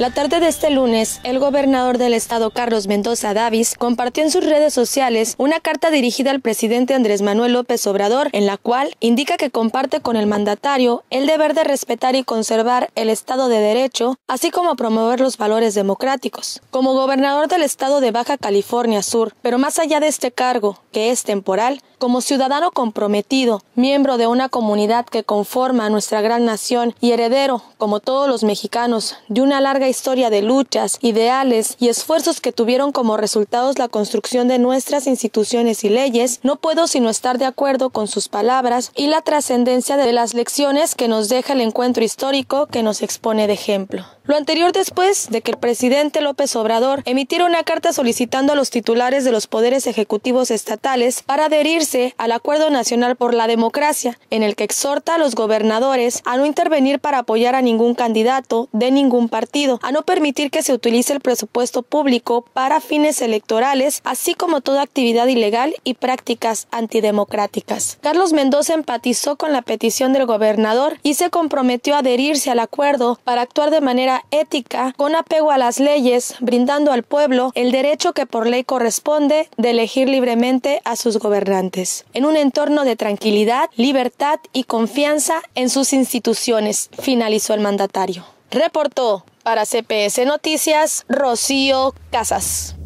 La tarde de este lunes, el gobernador del estado Carlos Mendoza Davis compartió en sus redes sociales una carta dirigida al presidente Andrés Manuel López Obrador, en la cual indica que comparte con el mandatario el deber de respetar y conservar el Estado de Derecho, así como promover los valores democráticos. Como gobernador del estado de Baja California Sur, pero más allá de este cargo, que es temporal, como ciudadano comprometido, miembro de una comunidad que conforma nuestra gran nación y heredero, como todos los mexicanos, de una larga historia de luchas, ideales y esfuerzos que tuvieron como resultados la construcción de nuestras instituciones y leyes, no puedo sino estar de acuerdo con sus palabras y la trascendencia de las lecciones que nos deja el encuentro histórico que nos expone de ejemplo. Lo anterior después de que el presidente López Obrador emitiera una carta solicitando a los titulares de los poderes ejecutivos estatales para adherirse al Acuerdo Nacional por la Democracia, en el que exhorta a los gobernadores a no intervenir para apoyar a ningún candidato de ningún partido, a no permitir que se utilice el presupuesto público para fines electorales, así como toda actividad ilegal y prácticas antidemocráticas. Carlos Mendoza empatizó con la petición del gobernador y se comprometió a adherirse al acuerdo para actuar de manera ética, con apego a las leyes, brindando al pueblo el derecho que por ley corresponde de elegir libremente a sus gobernantes, en un entorno de tranquilidad, libertad y confianza en sus instituciones, finalizó el mandatario. Reportó para CPS Noticias, Rocío Casas.